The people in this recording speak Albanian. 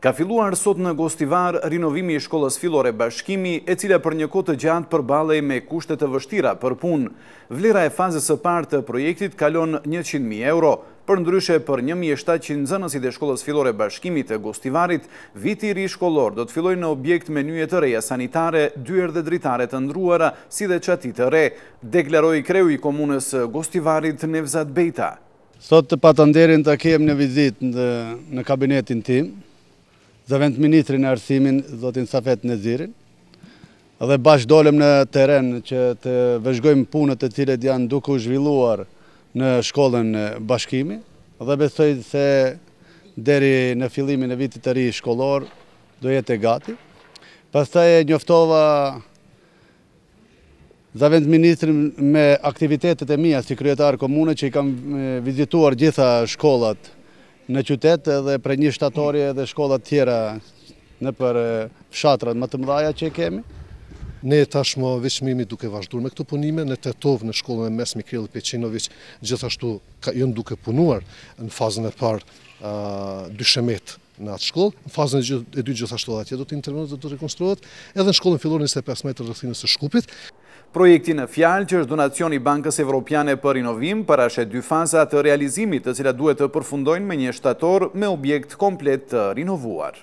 Ka filuar sot në Gostivar rinovimi i shkollës filore bashkimi e cila për një kote gjatë për balej me kushtet të vështira për pun. Vlera e fazës e partë të projektit kalon 100.000 euro, për ndryshe për 1.700 zënës i dhe shkollës filore bashkimi të Gostivarit, viti ri shkollor do të filoj në objekt me njëjë të reja sanitare, dyër dhe dritare të ndruara, si dhe qatit të re, deklaroj kreu i komunës Gostivarit Nevzat Bejta. Sot të patënderin të kem në vizit në kabinetin tim, dhe vend ministrin e arsimin, zotin Safet Nezirin, dhe bashkë dolem në teren që të vëzhgojmë punët të cilet janë duku zhvilluar në shkollën bashkimi, dhe besoj se deri në filimin e vitit të ri shkollor do jetë e gati. Pastaj e njoftova dhe vend ministrin me aktivitetet e mija si kryetarë komune që i kam vizituar gjitha shkollat në qytet edhe për një shtatorje edhe shkollat tjera në për fshatrat më të mdhaja që kemi. Ne tashmë veçmimi duke vazhdur me këto punime, në të tovë në shkollën e mes Mikrili Peqinovic, gjithashtu ka jënë duke punuar në fazën e parë dyshemet në atë shkollë, në fazën e dy gjithashtu dhe atje do të intervenuat dhe do të rekonstruat, edhe në shkollën në 25 metrë rëthinës të shkupit. Projekti në fjalë që është donacion i Bankës Evropiane për inovim parashet dy fazat të realizimit të cila duhet të përfundojnë me një shtator me objekt komplet të rinovuar.